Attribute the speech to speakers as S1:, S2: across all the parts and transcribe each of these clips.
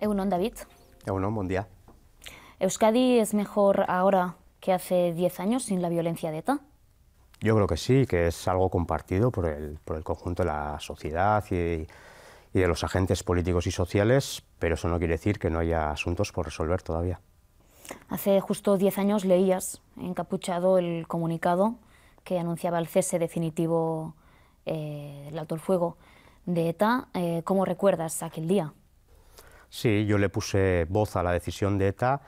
S1: Eunon David.
S2: Eunon, buen día.
S1: ¿Euskadi es mejor ahora que hace 10 años sin la violencia de ETA?
S2: Yo creo que sí, que es algo compartido por el, por el conjunto de la sociedad y, de los agentes políticos y sociales, pero eso no quiere decir que no haya asuntos por resolver todavía.
S1: Hace justo 10 años leías encapuchado el comunicado que anunciaba el cese definitivo, eh, del alto fuego de ETA. Eh, ¿Cómo recuerdas aquel día?
S2: Sí, yo le puse voz a la decisión de ETA.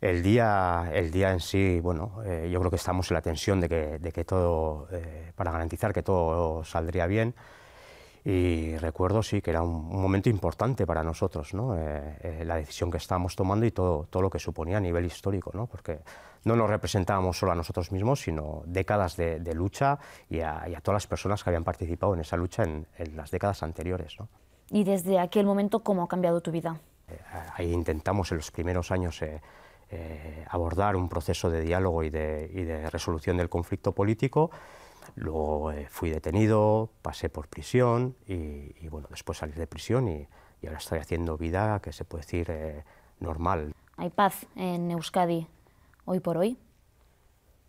S2: El día, en sí, bueno, eh, yo creo que estamos en la tensión de que, todo, eh, para garantizar que todo saldría bien. Y recuerdo, sí, que era un, momento importante para nosotros, ¿no? Eh, la decisión que estábamos tomando y todo, lo que suponía a nivel histórico, ¿no? porque no nos representábamos solo a nosotros mismos, sino décadas de, lucha y a, todas las personas que habían participado en esa lucha en, en las décadas anteriores. ¿no?
S1: y desde aquel momento cómo ha cambiado tu vida. Eh,
S2: ahí intentamos en los primeros años eh, eh, abordar un proceso de diálogo y de, resolución del conflicto político. Luego fui detenido, pasé por prisión y, bueno, después salí de prisión y, y, ahora estoy haciendo vida que se puede decir normal.
S1: Hay paz en Euskadi hoy por hoy.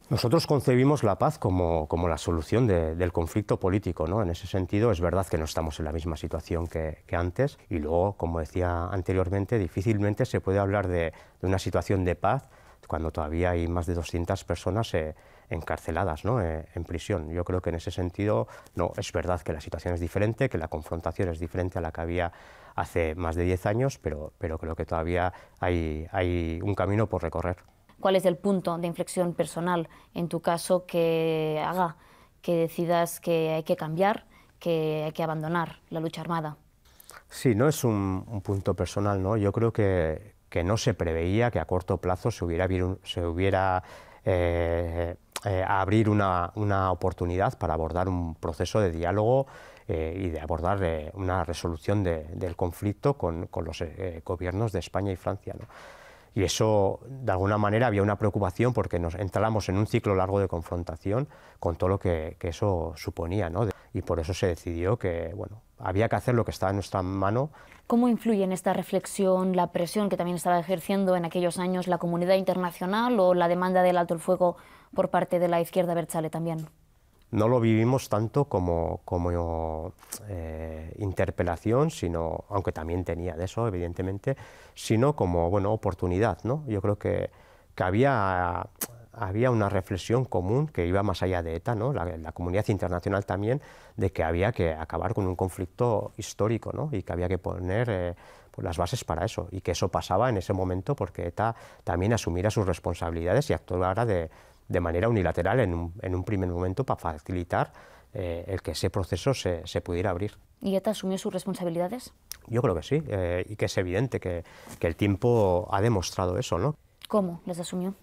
S2: Nosotros concebimos la paz como, la solución del conflicto político. ¿no? En ese sentido, es verdad que no estamos en la misma situación que, antes y luego, como decía anteriormente, difícilmente se puede hablar de, una situación de paz cuando todavía hay más de 200 personas eh, encarceladas ¿no? Eh, en prisión. Yo creo que en ese sentido, no, es verdad que la situación es diferente, que la confrontación es diferente a la que había hace más de 10 años, pero, pero creo que todavía hay, hay un camino por recorrer
S1: cuál es el punto de inflexión personal en tu caso que haga que decidas que hay que cambiar, que hay que abandonar la lucha armada.
S2: Sí, no es un, punto personal, ¿no? Yo creo que, no se preveía que a corto plazo se hubiera, se hubiera eh, eh, abrir una, una, oportunidad para abordar un proceso de diálogo eh, y de abordar una resolución del conflicto con, con los gobiernos de España y Francia. ¿no? Y eso, de alguna manera, había una preocupación porque nos entramos en un ciclo largo de confrontación con todo lo que, eso suponía. Y por eso se decidió que había que hacer lo que estaba en nuestra mano.
S1: ¿Cómo influye en esta reflexión la presión que también estaba ejerciendo en aquellos años la comunidad internacional o la demanda del alto el fuego por parte de la izquierda Berchale también?
S2: no lo vivimos tanto como, como eh, interpelación, sino, aunque también tenía de eso, evidentemente, sino como bueno, oportunidad. ¿no? Yo creo que, que había, había una reflexión común que iba más allá de ETA, ¿no? la, comunidad internacional también, de que había que acabar con un conflicto histórico y que había que poner eh, pues las bases para eso. Y que eso pasaba en ese momento porque ETA también asumiera sus responsabilidades y actuara de, de manera unilateral en un, en un primer momento para facilitar eh, el que ese proceso se, se, pudiera abrir.
S1: ¿Y ETA asumió sus responsabilidades?
S2: Yo creo que sí, eh, y que es evidente que, que, el tiempo ha demostrado eso, ¿no?
S1: ¿Cómo las asumió?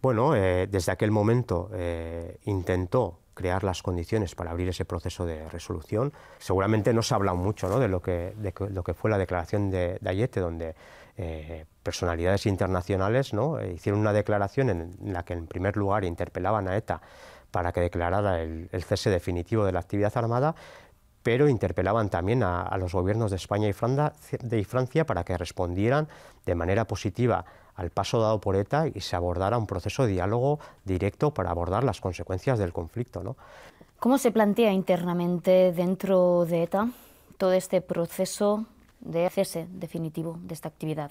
S2: Bueno, eh, desde aquel momento intentó crear las condiciones para abrir ese proceso de resolución. Seguramente no se ha hablado mucho ¿no? de, lo que, de lo que fue la declaración de, de Ayete, donde eh, personalidades internacionales eh, hicieron una declaración en la que en primer lugar interpelaban a ETA para que declarara el, cese definitivo de la actividad armada, pero interpelaban también a, los gobiernos de España y, Francia para que respondieran de manera positiva al paso dado por ETA y se abordara un proceso de diálogo directo para abordar las consecuencias del conflicto.
S1: ¿Cómo se plantea internamente dentro de ETA todo este proceso de hacerse definitivo de esta actividad.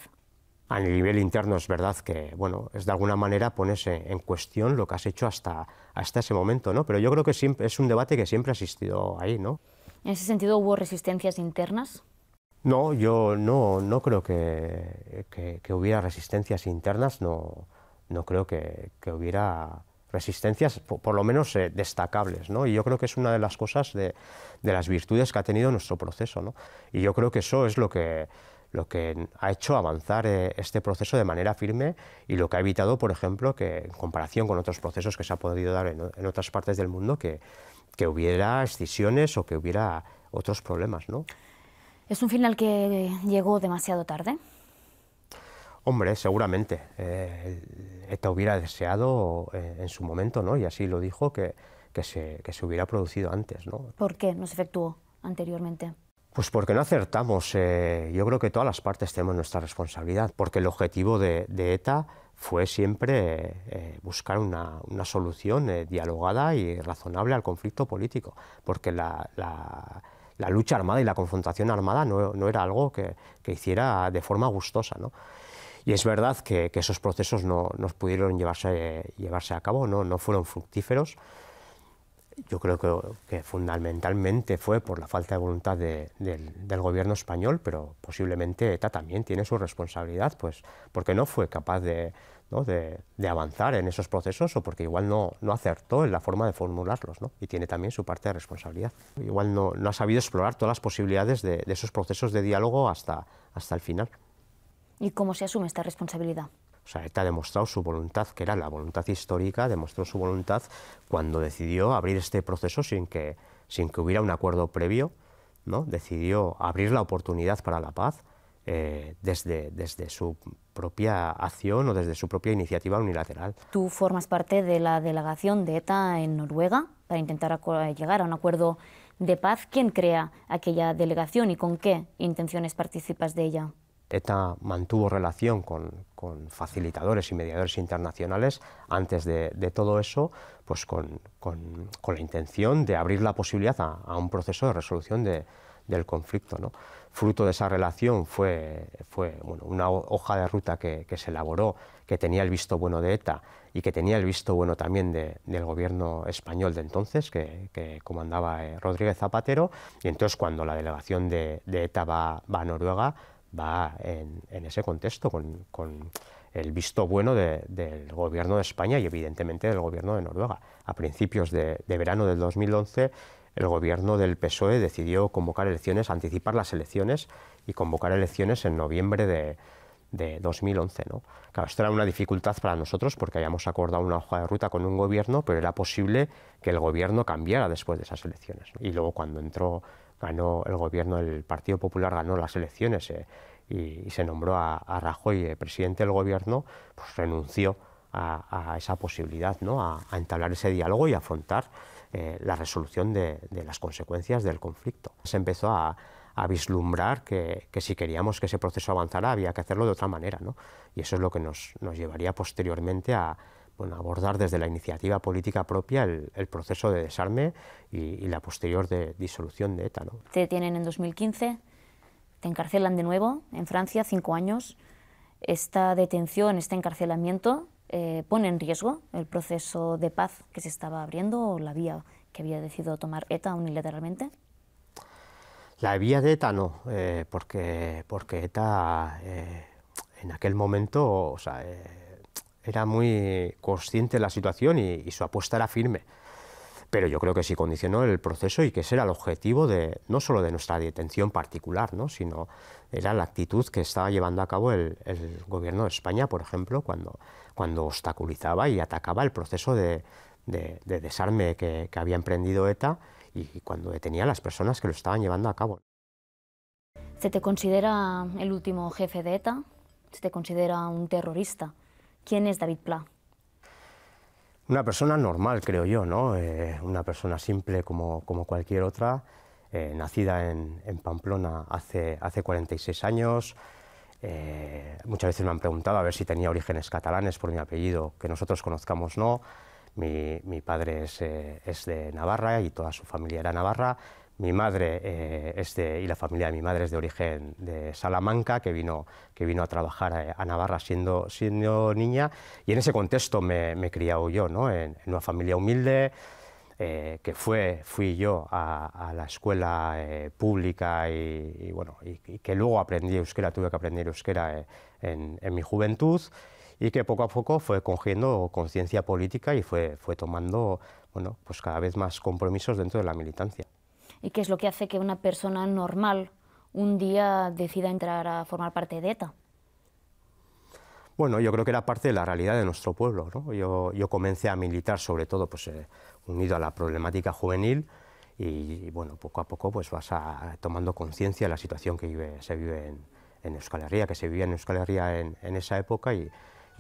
S2: A nivel interno es verdad que, bueno, es de alguna manera ponerse en cuestión lo que has hecho hasta, hasta ese momento, ¿no? Pero yo creo que siempre, es un debate que siempre ha existido ahí, ¿no?
S1: ¿En ese sentido hubo resistencias internas?
S2: No, yo no, no creo que, que, que hubiera resistencias internas, no, no creo que, que hubiera resistencias por, lo menos eh, destacables, ¿no? Y yo creo que es una de las cosas de, las virtudes que ha tenido nuestro proceso, ¿no? Y yo creo que eso es lo que lo que ha hecho avanzar eh, este proceso de manera firme y lo que ha evitado, por ejemplo, que en comparación con otros procesos que se ha podido dar en, otras partes del mundo, que, hubiera excisiones o que hubiera otros problemas, ¿no?
S1: ¿Es un final que llegó demasiado tarde?
S2: Hombre, seguramente. ETA eh, hubiera deseado eh, en su momento, ¿no? y así lo dijo, que, que, se, que se hubiera producido antes. ¿no?
S1: ¿Por qué no se efectuó anteriormente?
S2: Pues porque no acertamos. Eh, yo creo que todas las partes tenemos nuestra responsabilidad, porque el objetivo de, ETA fue siempre buscar una, una solución dialogada y razonable al conflicto político, porque la, la, la lucha armada y la confrontación armada no, no era algo que, que hiciera de forma gustosa. ¿no? Y es verdad que, esos procesos no, no pudieron llevarse, llevarse a cabo, no, no fueron fructíferos. Yo creo que, fundamentalmente fue por la falta de voluntad del, gobierno español, pero posiblemente ETA también tiene su responsabilidad, pues porque no fue capaz de, de, avanzar en esos procesos o porque igual no, no acertó en la forma de formularlos, ¿no? y tiene también su parte de responsabilidad. Igual no, no ha sabido explorar todas las posibilidades de, esos procesos de diálogo hasta, hasta el final.
S1: ¿Y cómo se asume esta responsabilidad?
S2: O sea, ETA ha demostrado su voluntad, que era la voluntad histórica, demostró su voluntad cuando decidió abrir este proceso sin que, sin que hubiera un acuerdo previo, ¿no? decidió abrir la oportunidad para la paz eh, desde, desde su propia acción o desde su propia iniciativa unilateral.
S1: Tú formas parte de la delegación de ETA en Noruega para intentar eh, llegar a un acuerdo de paz. ¿Quién crea aquella delegación y con qué intenciones participas de ella?
S2: ETA mantuvo relación con, facilitadores y mediadores internacionales antes de, todo eso, pues con, la intención de abrir la posibilidad a, un proceso de resolución del conflicto. Fruto de esa relación fue, una hoja de ruta que, se elaboró, que tenía el visto bueno de ETA y que tenía el visto bueno también del gobierno español de entonces, que, comandaba eh, Rodríguez Zapatero. Y entonces cuando la delegación de, ETA va a Noruega, va en, ese contexto, con, el visto bueno del gobierno de España y evidentemente del gobierno de Noruega. A principios de, verano del 2011, el gobierno del PSOE decidió convocar elecciones, anticipar las elecciones y convocar elecciones en noviembre de, 2011. ¿no? Claro, esto era una dificultad para nosotros porque habíamos acordado una hoja de ruta con un gobierno, pero era posible que el gobierno cambiara después de esas elecciones. Y luego cuando entró ganó el gobierno, el Partido Popular ganó las elecciones eh, y, se nombró a, Rajoy eh, presidente del gobierno, pues renunció a, esa posibilidad, ¿no? A, entablar ese diálogo y afrontar eh, la resolución de, las consecuencias del conflicto. Se empezó a, vislumbrar que, si queríamos que ese proceso avanzara había que hacerlo de otra manera, y eso es lo que nos llevaría posteriormente a abordar desde la iniciativa política propia el, proceso de desarme y, la posterior de, disolución de ETA.
S1: Te tienen en 2015, te encarcelan de nuevo en Francia, cinco años. Esta detención, este encarcelamiento eh, pone en riesgo el proceso de paz que se estaba abriendo o la vía que había decidido tomar ETA unilateralmente.
S2: La vía de ETA no, eh, porque, porque ETA eh, en aquel momento o sea, era muy consciente de la situación y, su apuesta era firme. Pero yo creo que sí condicionó el proceso y que ese era el objetivo de, no solo de nuestra detención particular, ¿no? sino era la actitud que estaba llevando a cabo el, gobierno de España, por ejemplo, cuando, cuando obstaculizaba y atacaba el proceso de, desarme que, que había emprendido ETA y cuando detenía a las personas que lo estaban llevando a cabo.
S1: ¿Se te considera el último jefe de ETA? ¿Se te considera un terrorista? ¿Quién es David Pla?
S2: Una persona normal, creo yo, ¿no? Eh, una persona simple como, cualquier otra, eh, nacida en, Pamplona hace, 46 años. Eh, muchas veces me han preguntado a ver si tenía orígenes catalanes por mi apellido, que nosotros conozcamos no. Mi, padre es, de Navarra y toda su familia era navarra, mi madre eh, y la familia de mi madre es de origen de Salamanca, que vino, que vino a trabajar a Navarra siendo, siendo niña, y en ese contexto me, me he criado yo, ¿no? en, una familia humilde, eh, que fue, fui yo a, la escuela eh, pública y, bueno, y, que luego aprendí euskera, tuve que aprender euskera en, en, mi juventud y que poco a poco fue cogiendo conciencia política y fue, fue tomando bueno, pues cada vez más compromisos dentro de la militancia
S1: y qué es lo que hace que una persona normal un día decida entrar a formar parte de ETA.
S2: Bueno, yo creo que era parte de la realidad de nuestro pueblo. ¿no? Yo, yo, comencé a militar, sobre todo, pues, eh, unido a la problemática juvenil y, bueno, poco a poco pues, vas tomando conciencia de la situación que se vive en, en, Euskal Herria, que se vivía en Euskal Herria en, esa época y,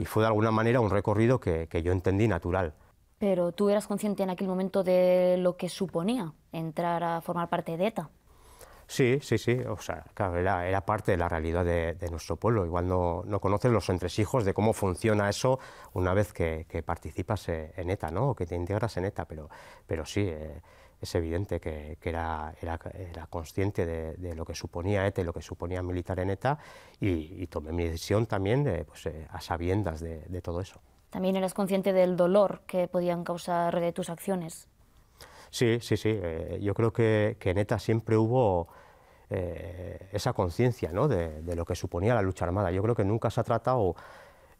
S2: fue de alguna manera un recorrido que yo entendí natural.
S1: Pero tú eras consciente en aquel momento de lo que suponía entrar a formar parte de ETA.
S2: Sí, sí, sí. O sea, claro, era, parte de la realidad de, nuestro pueblo. Igual no, no, conoces los entresijos de cómo funciona eso una vez que, participas eh, en ETA, ¿no? O que te integras en ETA, pero, pero sí. Eh, es evidente que, era, era, consciente de, lo que suponía ETA y lo que suponía militar en ETA y, tomé mi decisión también de, pues, eh, a sabiendas de todo eso
S1: también eras consciente del dolor que podían causar tus acciones.
S2: Sí, sí, sí. Eh, yo creo que, en ETA siempre hubo eh, esa conciencia de, lo que suponía la lucha armada. Yo creo que nunca se ha tratado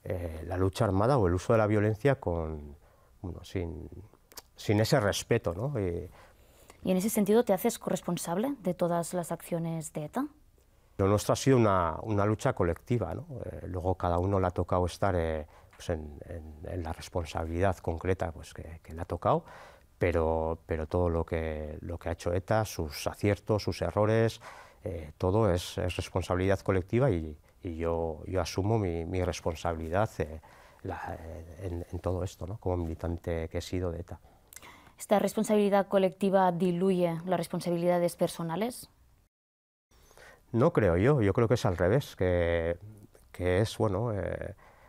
S2: eh, la lucha armada o el uso de la violencia con, sin, ese respeto. Y,
S1: en ese sentido te haces corresponsable de todas las acciones de ETA?
S2: Lo nuestro ha sido una, lucha colectiva. ¿no? luego cada uno le ha tocado estar pues, en, la responsabilidad concreta pues que, le ha tocado, pero, pero todo lo que, lo que ha hecho ETA, sus aciertos, sus errores, eh, todo es, responsabilidad colectiva y, yo, yo, asumo mi, responsabilidad eh, eh, en, todo esto, ¿no? como militante que he sido de ETA.
S1: ¿Esta responsabilidad colectiva diluye las responsabilidades personales?
S2: No creo yo, yo creo que es al revés, que, que es, bueno,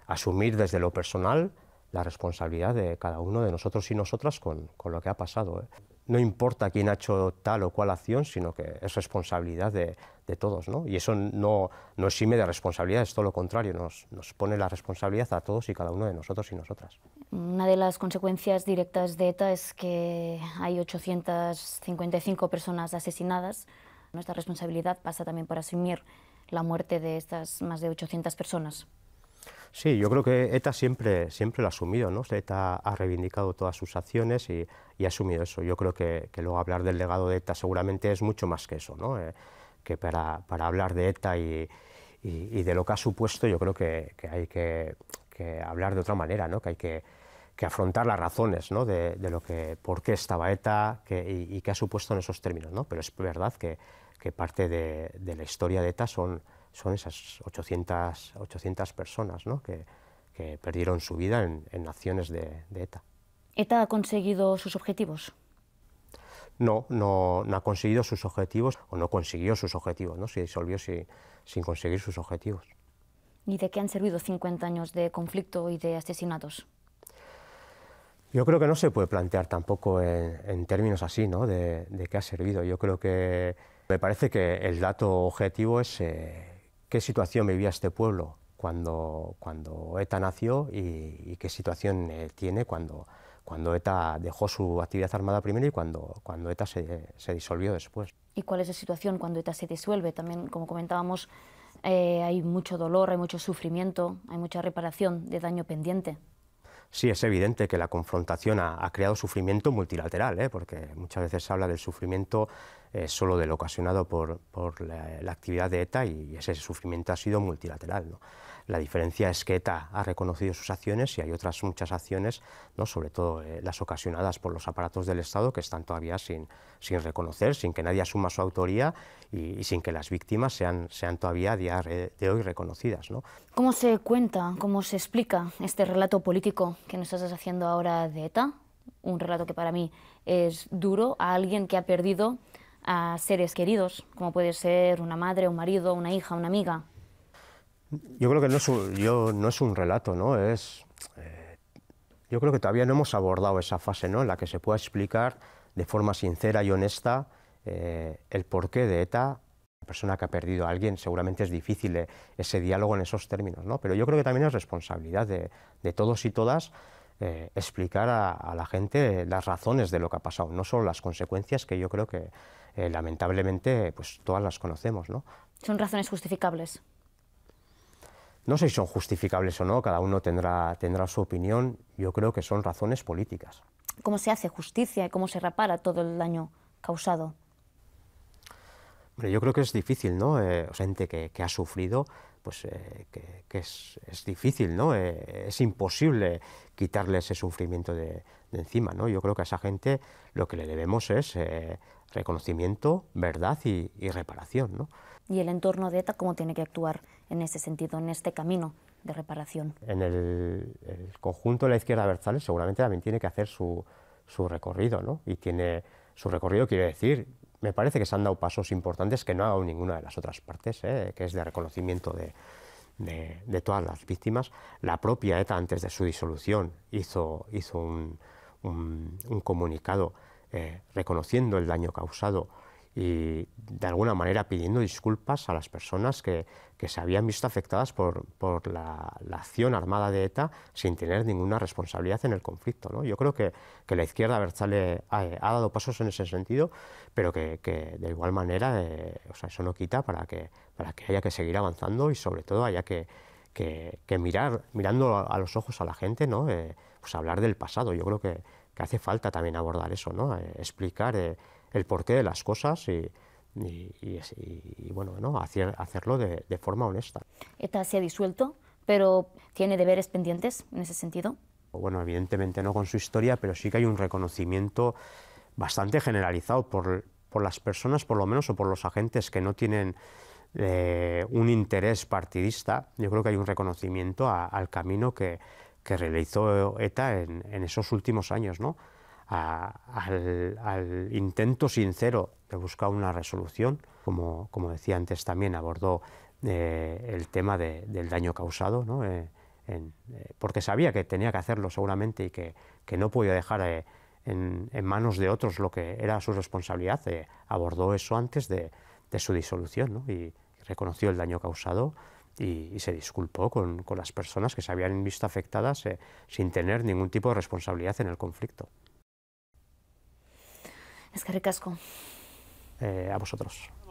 S2: asumir desde lo personal la responsabilidad de cada uno de nosotros y nosotras con, lo que ha pasado. ¿eh? No importa quién ha hecho tal o cual acción, sino que es responsabilidad de, todos. Y eso no, no exime de responsabilidad, es todo lo contrario, nos, nos pone la responsabilidad a todos y cada uno de nosotros y nosotras.
S1: Una de las consecuencias directas de ETA es que hay 855 personas asesinadas. Nuestra responsabilidad pasa también por asumir la muerte de estas más de 800 personas.
S2: Sí, yo creo que ETA siempre, siempre lo ha asumido, ¿no? ETA ha reivindicado todas sus acciones y, ha asumido eso. Yo creo que, luego hablar del legado de ETA seguramente es mucho más que eso, ¿no? Eh, que para, hablar de ETA y, de lo que ha supuesto, yo creo que, hay que, hablar de otra manera, ¿no? Que hay que, afrontar las razones, ¿no? De, lo que, por qué estaba ETA y, qué ha supuesto en esos términos, ¿no? Pero es verdad que, parte de la historia de ETA son son esas 800, personas ¿no? que, perdieron su vida en, acciones de, ETA.
S1: ¿ETA ha conseguido sus objetivos?
S2: No, no, no, ha conseguido sus objetivos o no consiguió sus objetivos, ¿no? se disolvió sin conseguir sus objetivos.
S1: ¿Y de qué han servido 50 años de conflicto y de asesinatos?
S2: Yo creo que no se puede plantear tampoco en, términos así, ¿no? De, de, qué ha servido. Yo creo que me parece que el dato objetivo es eh, qué situación vivía este pueblo cuando, cuando ETA nació y, qué situación eh, tiene cuando, cuando ETA dejó su actividad armada primero y cuando, cuando ETA se, se, disolvió después.
S1: ¿Y cuál es la situación cuando ETA se disuelve? También, como comentábamos, eh, hay mucho dolor, hay mucho sufrimiento, hay mucha reparación de daño pendiente.
S2: Sí, es evidente que la confrontación ha, creado sufrimiento multilateral, ¿eh? porque muchas veces se habla del sufrimiento eh, solo del ocasionado por, la, actividad de ETA y ese sufrimiento ha sido multilateral. La diferencia es que ETA ha reconocido sus acciones y hay otras muchas acciones, ¿no? sobre todo eh, las ocasionadas por los aparatos del Estado, que están todavía sin, sin reconocer, sin que nadie asuma su autoría y, sin que las víctimas sean, sean todavía a día de hoy reconocidas.
S1: ¿no? ¿Cómo se cuenta, cómo se explica este relato político que nos estás haciendo ahora de ETA? Un relato que para mí es duro a alguien que ha perdido a seres queridos, como puede ser una madre, un marido, una hija, una amiga.
S2: Yo creo que no es un, yo, no es un relato, ¿no? Es, eh, yo creo que todavía no hemos abordado esa fase, ¿no? En la que se pueda explicar de forma sincera y honesta eh, el porqué de ETA. La persona que ha perdido a alguien seguramente es difícil eh, ese diálogo en esos términos, ¿no? Pero yo creo que también es responsabilidad de, de todos y todas explicar a, a, la gente las razones de lo que ha pasado, no solo las consecuencias que yo creo que lamentablemente pues todas las conocemos, ¿no?
S1: Son razones justificables.
S2: No sé si son justificables o no, cada uno tendrá, tendrá su opinión. Yo creo que son razones políticas.
S1: ¿Cómo se hace justicia y cómo se repara todo el daño causado?
S2: yo creo que es difícil, ¿no? Eh, gente que, ha sufrido, pues eh, que, es, difícil, ¿no? Eh, es imposible quitarle ese sufrimiento de, encima, ¿no? Yo creo que a esa gente lo que le debemos es reconocimiento, verdad y, y reparación, ¿no?
S1: ¿Y el entorno de ETA cómo tiene que actuar en ese sentido, en este camino de reparación.
S2: En el, conjunto de la izquierda Berzales seguramente también tiene que hacer su, su recorrido, ¿no? Y tiene su recorrido, quiere decir, me parece que se han dado pasos importantes que no ha dado ninguna de las otras partes, ¿eh? que es de reconocimiento de, todas las víctimas. La propia ETA, antes de su disolución, hizo, hizo un, un, comunicado eh, reconociendo el daño causado y de alguna manera pidiendo disculpas a las personas que, que se habían visto afectadas por, por la, acción armada de ETA sin tener ninguna responsabilidad en el conflicto. ¿no? Yo creo que, que la izquierda Berzale ha, ha, dado pasos en ese sentido, pero que, que de igual manera eh, o sea, eso no quita para que, para que haya que seguir avanzando y sobre todo haya que, que, mirar, mirando a los ojos a la gente, ¿no? Eh, pues hablar del pasado. Yo creo que, que, hace falta también abordar eso, ¿no? Eh, explicar el porqué de las cosas y, bueno, hacerlo de, forma honesta.
S1: ETA se ha disuelto, pero ¿tiene deberes pendientes en ese sentido?
S2: Bueno, evidentemente no con su historia, pero sí que hay un reconocimiento bastante generalizado por, las personas, por lo menos, o por los agentes que no tienen eh, un interés partidista. Yo creo que hay un reconocimiento al camino que, realizó ETA e-, e-, en, en esos últimos años, ¿no? al, intento sincero de buscar una resolución. Como, decía antes, también abordó eh, el tema del daño causado, eh, eh, porque sabía que tenía que hacerlo seguramente y que, no podía dejar en, manos de otros lo que era su responsabilidad. abordó eso antes de, su disolución y reconoció el daño causado. Y, se disculpó con, las personas que se habían visto afectadas sin tener ningún tipo de responsabilidad en el conflicto. Es que eh, a vosotros.